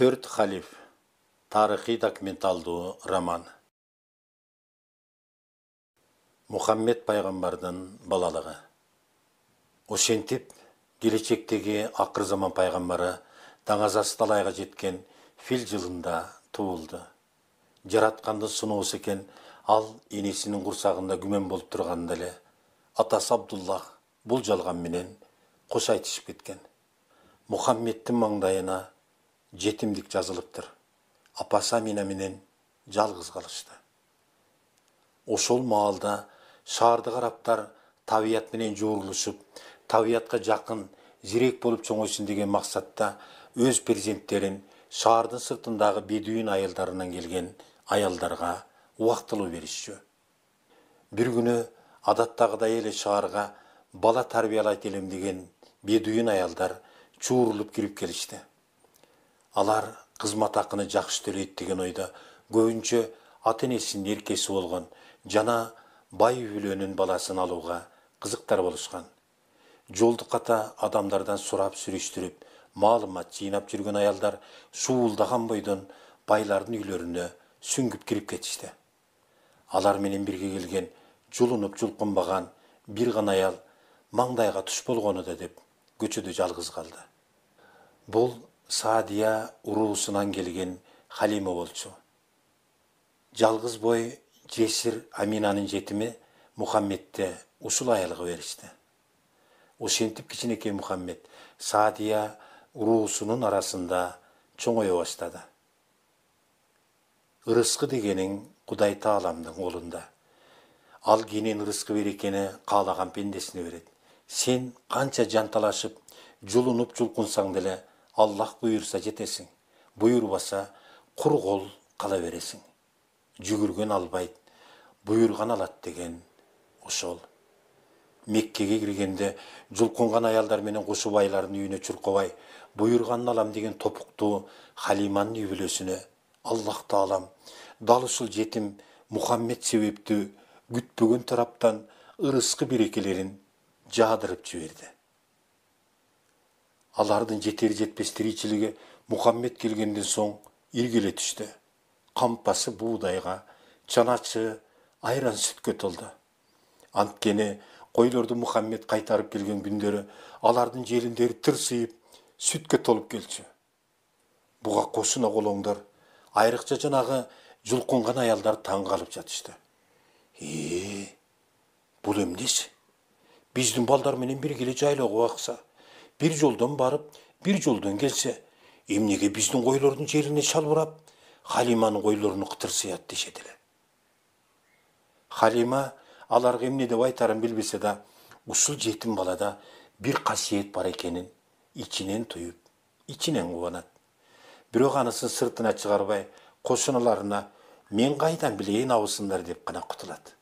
төрт халиф тарихи документалдуу роман мухаммед пайгамбардын балалыгы ошентип келечектеги акыр заман пайгамбары даңазасы талайга жеткен фил жылында туулду жаратканды сунуусу экен ал энесинин курсагында күмөн болып турганда эле атасы абдуллах бул жалган менен кош айтышып кеткен Мухаммедтің маңдайына жетімдік жазылыптыр апаса мина менен жалғыз калышты ошол маалда шаардык арабтар табият менен жоорулушуп табиятка жакын зирек болуп чоңойсун деген максатта өз перзенттерин шаардын сыртындагы бедуин айылдарынан келген аялдарга убактылуу беришчү бир күнү адаттагыдай эле шаарга бала тарбиялайт элем деген бедуин аялдар чуурулуп кирип келишти алар кызмат ақыны жакшы төлөйт деген ойда көбүнчө ата энесинин эркеси болгон жана бай үйлөнүн баласын алуға қызықтар болушкан Жолдыққата қата адамдардан сұрап сүрүштүрүп маалымат жыйнап жүрген аялдар шуулдаган бойдон байлардың үйлөрүнө сүңгіп кирип кетісті. алар менен бірге келген жулунуп жулкунбаган бир гана аял маңдайға түш болғаны да деп көчөдө жалғыз қалды бұл садия уруусунан келген халима болчу Жалғыз бой жесир Аминаның жетімі мухаммедте ұсыл аялга беришти ошентип кичинекей мухаммед садия уруусунун арасында чоңое баштады ырыскы дегениң кудай аламдың олында. ал кенен Ұрысқы берекені қалаған пендесіне береді. сен канча жанталашып жулунуп жулкунсаң деле аллах бұйырса жетесің бұйырбаса құр қол қала бересің жүгірген албайды бұйырған алат деген ошол меккеге кіргенде жұлқынған аялдар менен кошубайлардын үйіне чуркабай бұйырған алам деген топықты халиманын үйбілесіні бүлөсүнө аллах таалам дал ушул жетім мухаммед себепті күтпөгөн тараптан ырыскы берекелерін жадырып жиберди алардын жетер жетпес тиричилиги мухаммед келгенден соң иргеле түштү кампасы буудайга чаначы айран сүткө толду анткени койлорду мухаммед қайтарып келген күндөрү алардың желіндері тырсыйып сүткө толып келчү буга кошуна колоңдор айрыкча жанагы жулкунган аялдар таң калып жатышты И бул эмнеси биздин балдар менен бирге эле жайлоого бір жолдан барып бір жолдан келсе емнеге біздің қойлардың жеріне шалбырап халиманың қойларын қытырсыяды дешеділе халима аларға эмне деп айтарын билбесе да ушул жетім балада бир қасиет бар экенин ичинен туюп ичинен кубанат бирок анысын сыртына чығарбай, кошуналарына мен қайдан білейін абысындар деп гана кутулат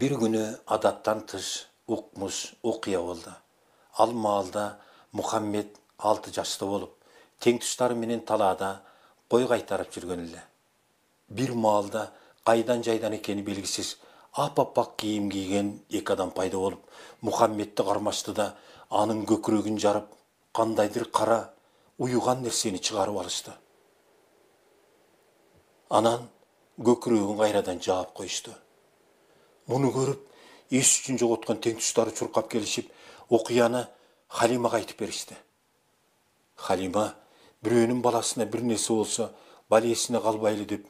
бир күні адаттан тыш укмуш окуя болду ал маалда мухаммед алты жашта болып тең туштары менен талаада қой қайтарып жүрген эле бир маалда қайдан жайдан екені белгісіз ап аппақ киім киген екі адам пайда болып мұхаммедті қармашты да аның көкірегін жарып қандайдыр қара ұйыған нәрсені шығарып алышты анан көкірегін қайрадан жаап қойышты мұны көріп ес үшін жоғалтқан тең тұстары шұрқап келишип, оқияны халимаға айтып берісті халима өнің баласына бір несі болса балесіне қалбайлы деп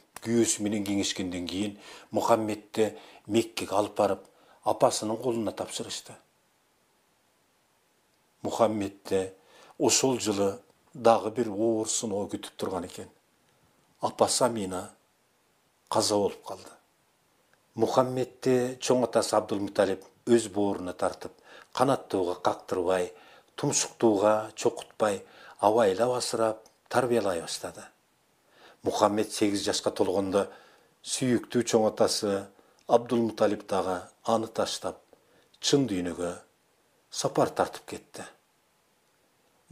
менен кеңескенден кейін мұхаммедті меккеге алып барып апасының қолына тапсырысты мұхаммедті осыл жылы дағы бір оор оғы күтіп тұрған екен апасы амина қаза болып қалды мұхаммедті чоң атасы абдулмуталиб өз бауырына тартып канаттууга қақтырбай, тұмсықтуға чокутпай абайлап асырап тарбиялай баштады мухаммед сегіз жашка толгондо сүйүктүү чоң атасы абдулмуталип аны таштап чын дүйнөгө сапар тартып кетті.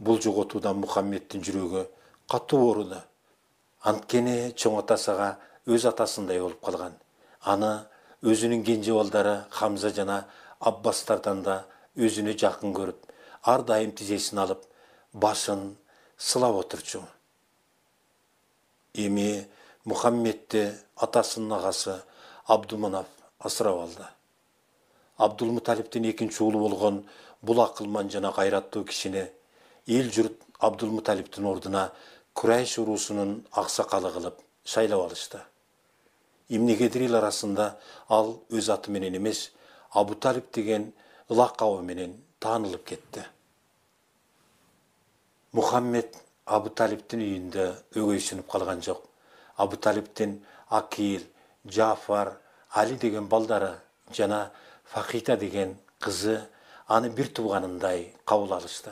Бұл жоготуудан мұхаммедтің жүрөгү катуу ооруду анткени чоң атасыға өз атасындай болуп қалған. аны өзүнүн кенже балдары хамза жана аббастардан да өзүнө жақын көрүп ар дайым тизесин алып башын сылап отырчу. эми мухаммедти атасынын агасы абдуманаф асырап алды абдулмуталиптин экинчи уулу болгон бул акылман жана кайраттуу кишини эл журт абдулмуталиптин ордуна курайш уруусунун аксакалы кылып шайлап алышты ел арасында ал өз аты менен эмес абуталип деген менен танылып кетті мұхаммед абу талибтің үйінде өгейсініп қалған жоқ абу талибтен акил жафар али деген балдары жана фахита деген қызы аны бір туғанындай қабыл алысты.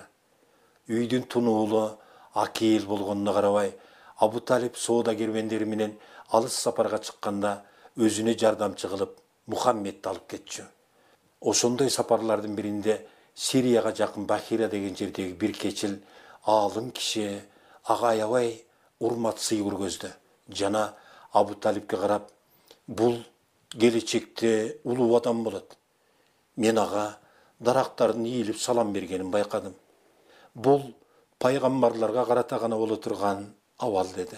үйдің тунуулы акил болғанына қарабай абу талиб соуда кермендеріменен алыс сапарға шыққанда өзіне жардам қылып мұхаммедті алып кетші ошондой сапарлардын биринде сирияга жакын бахира деген жердеги бир кечил аалым киши ага аябай урмат сый көргөздү жана абу талибке карап бул келечекте улуу адам болот мен ага дарактардын ийилип салам бергенин байкадым бул пайгамбарларга карата гана боло турган абал деди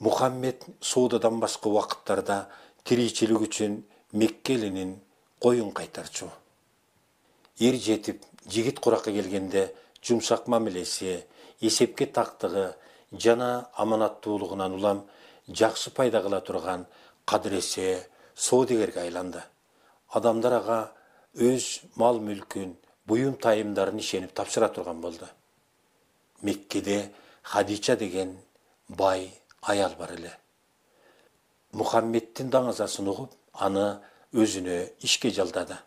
мухаммед соодадан башка убакыттарда тиричилик үчүн мекке қойын қайтарчу ер жетіп жігіт құрақы келгенде жұмсақ мамилеси есепке тақтығы, жана аманаттуулугунан улам жақсы пайда кыла турган кадыресе дегергі айланды адамдар ага өз мал мүлкін, буюм тайымдарын ишенип тапшыра турган болды. меккеде хадича деген бай аял бар эле мухаммедтин даңазасын угуп аны өзіне ішке жалдады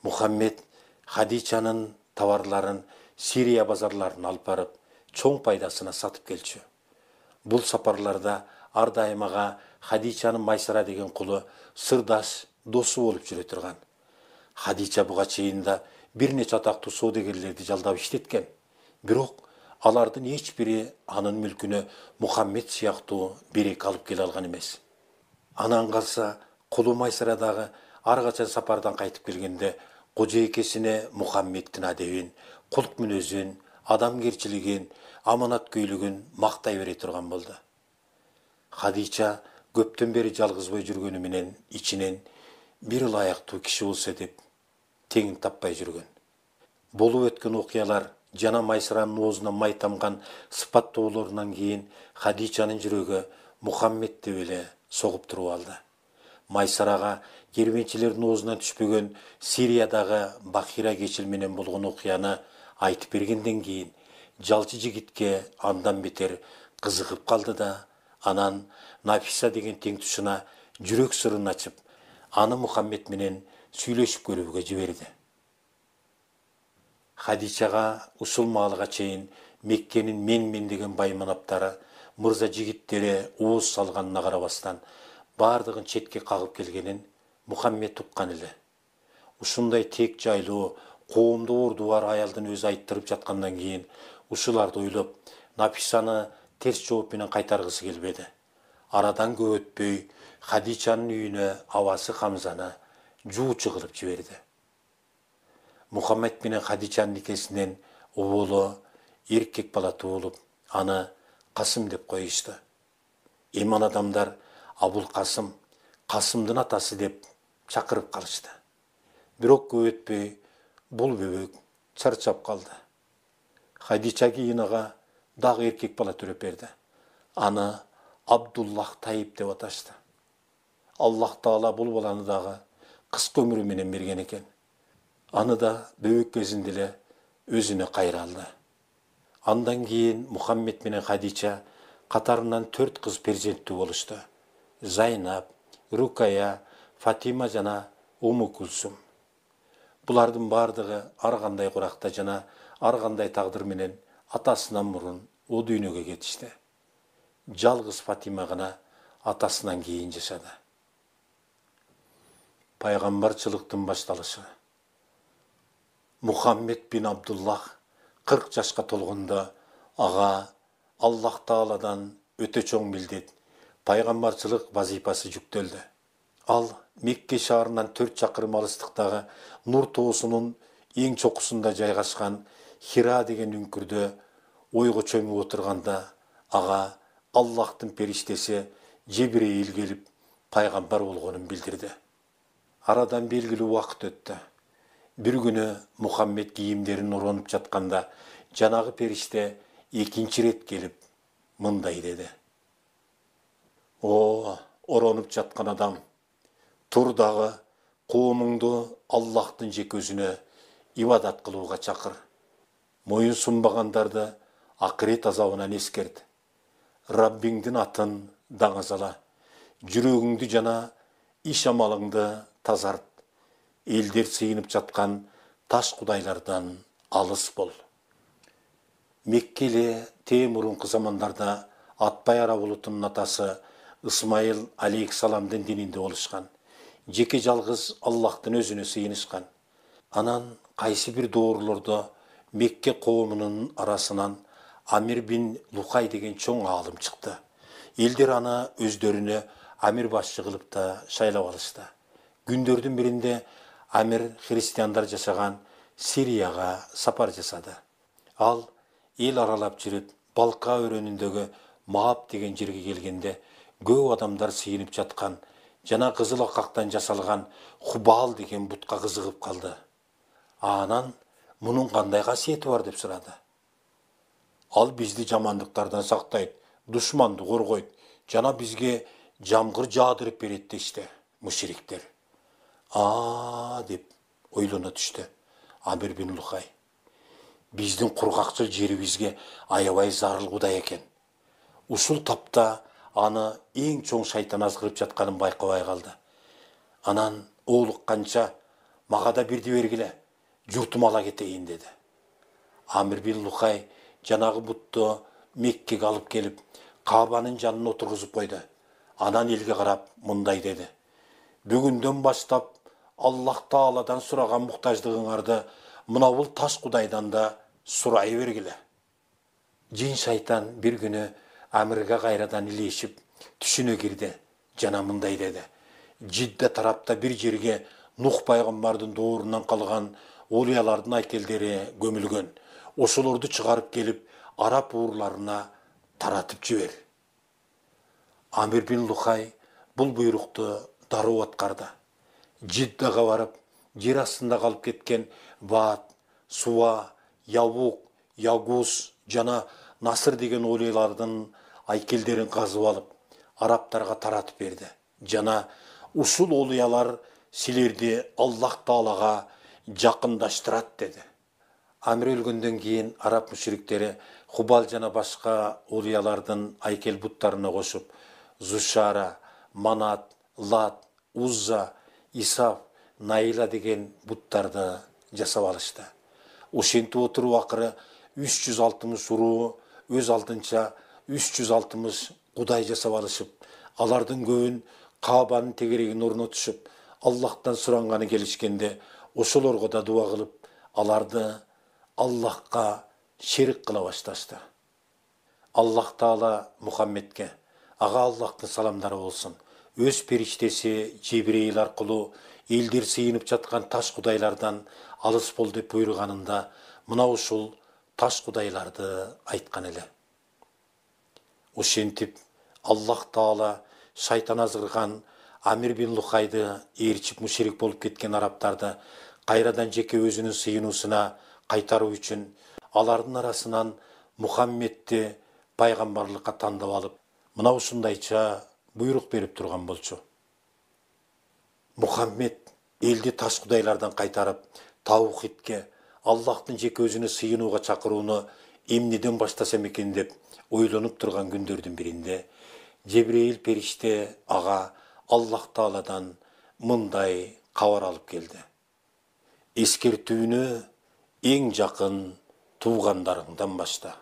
мұхаммед хадичаның товарларын сирия базарларын алып барып чоң пайдасына сатып келші бұл сапарларда ардаймаға хадичаның майсара деген құлы сырдас досы болып жүре тұрған хадича бұға чейінде да бірнеше атақты саудагерлерді жалдап іштеткен Бірок, алардын эч бири анын мүлкүнө мухаммед сыяктуу береке алып келе алган эмес анан калса құлы майсырадағы арғача сапардан қайтып келгенде қожекесіне мұхаммедтің әдебін құлық мінезін адамгершілігін көйлігін мақтай бере тұрған болды хадича көптен бері жалғыз бой жүргеніменен ішінен бір лайықты кіші болса деп теңін таппай жүрген болып өткен оқиялар жана майсыраның озына май тамған кейін хадичаның жүрегі мұхаммед деп еле соғып тұрып алды майсараға керуеншілердің аузына түшпеген сириядағы бахира кечілменен болған оқияны айтып бергенден кейін жалчы жігітке андан бетер қызығып қалды да анан нафиса деген тең тұшына жүрек сырын ашып аны мұхаммед менен сөйлесіп көруге жіберді хадичаға мұсылмалыға чейін меккенің мен мен деген манаптары мырза жігіттері уыз салғанына қарабастан бардығын четке қағып келгенін мұхаммед тұққан ілі ұшындай тек жайлы қоғымды ордуар аялдын өзі айттырып жатқандан кейін ұшыларды ойлып напишаны теріс жауаппенен қайтарғысы келбеді арадан көп өтпей үйіні үйіне ауасы хамзаны жуучы қылып жіберді мұхаммед менен хадичаның некесінен ұлы еркек бала туылып аны қасым деп қойышты иман адамдар абул қасым қасымдың атасы деп шақырып қалышты бирок көп өтпөй бұл бөбек чарчап қалды хадича кейін дағы еркек бала түріп берді аны абдуллах тайып деп аташты аллах таала бұл баланы дағы өмүрү менен берген екен аны да бөбек кезинде эле өзіне кайра алды андан кейін Мухаммед менен хадича қатарынан төрт қыз перзентті болышты зайнап рукая фатима жана уму кулсум булардын баардыгы ар кандай куракта жана ар кандай тагдыр менен атасынан мурун о дүйнөгө кетишти жалгыз фатима гана атасынан кийин жашады пайгамбарчылыктын башталышы мухаммед бин абдуллах 40 жашка толгондо ага аллах тааладан өтө чоң милдет пайғамбаршылық вазипасы жүктелді ал мекке шаарынан төрт шақырым алыстықтағы нұр тоосунун ең чокусунда жайғасқан хира деген үңкүрдө ойға чөмүп отырғанда аға аллахтын периштеси жебирейил келіп пайғамбар болғанын білдірді. арадан белгілі уақыт өтті. Бір күні мухаммед киімдерін оронуп жатқанда жанағы периште екінші рет келіп мындай деді о оронып жатқан адам тұр дағы қуымыңды аллахтың жеке өзіне ибадат қылуға шақыр мойын сұнбағандарды ақырет азабынан ескерт раббиңдің атын даңазала жүрегіңді жана иш амалыңды тазарт елдер сыйынып жатқан таш құдайлардан алыс бол меккеле те замандарда атбай арабұлытының атасы ысмайыл алейхисаламдын дининде болушкан жеке жалгыз аллахтын өзүнө сыйынышкан анан кайсы бир доорлордо мекке коомунун арасынан амир бин лукай деген чоң аалым чыкты элдер аны өздөрүнө амир башчы кылып да шайлап алышты күндөрдүн биринде амир христиандар жашаган сирияга сапар жасады ал эл аралап жүрүп балка өрөөнүндөгү маап деген жерге келгенде көп адамдар сыйынып жатқан жана кызыл қақтан жасалған Құбал деген бутка кызыгып қалды. анан мунун кандай касиети бар деп сұрады. ал бизди жамандыктардан сактайт душманды коргойт жана бизге жамгыр жаадырып берет дешти мушриктер а деп ойлоно түштү амир бин лухай биздин кургакчыл жерибизге аябай зарыл кудай экен ушул тапта аны ең чоң шайтан азғырып жатқанын байқабай қалды анан оолукканча мага да бирди бергиле журтум ала кетейин деди амир бин лухай жанагы бутту меккеге алып келип каабанын жанына отургузуп койду анан элге қарап, мындай деді. бүгүндөн баштап аллах тааладан сураган муктаждыгыңарды мына бул таш кудайдан да сурай бергиле жин шайтан бир күнү әмірге қайрадан ілесіп түсіне kirdi жана мындай деді жидда тарапта бір жерге нух пайгамбардын доорунан қалған олиялардың айкелдери көмілген ошолорду шығарып келіп, араб уурларына таратып жибер амир бин лухай бұл бұйрықты дароо аткарды жиддага барып жер астында қалып кеткен баат суа ябук ягуз жана насыр деген олейлардың айкелдерін қазып алып арабтарға таратып берді жана усул олиялар силерди аллах таалага жакындаштырат деди амир өлгөндөн кийин араб мушриктери хубал жана башка улиялардын айкел буттарына кошуп зушара манат лат узза исаф наила деген буттарды жасап алышты ошентип отуруп акыры үч жүз алтымыш өз алтынша 360 жүз алтымыш жасап алышып алардын көбүн каабанын тегерегине орнотушуп аллахтан сұранғаны келишкенде ошолорго да дуа кылып аларды Аллахқа шерік қыла башташты аллах таала мухаммедке аға Аллахтың саламдары болсын, өз периштеси жебирейил арқылы элдер сыйынып жатқан таш Құдайлардан алыс бол деп буйруганында мынау ушул таш құдайларды айтқан әлі ошентип аллах таала шайтан азғырған амир бин лухайды ээрчип муширик болып кеткен арабтарды қайрадан жеке өзінің сыйынусына қайтару үшін алардың арасынан мұхаммедті пайғамбарлыққа таңдап алып мынау шындайша бұйрық беріп тұрған болчу мұхаммед елді тас құдайлардан қайтарып таухидке аллахтын жеке өзүнө сыйынуға чакырууну эмнеден баштасам экен деп ойлонуп турган күндөрдүн биринде жебирейил периште ага аллах тааладан мындай кабар алып келди эскертүүнү эң жақын туугандарыңдан башта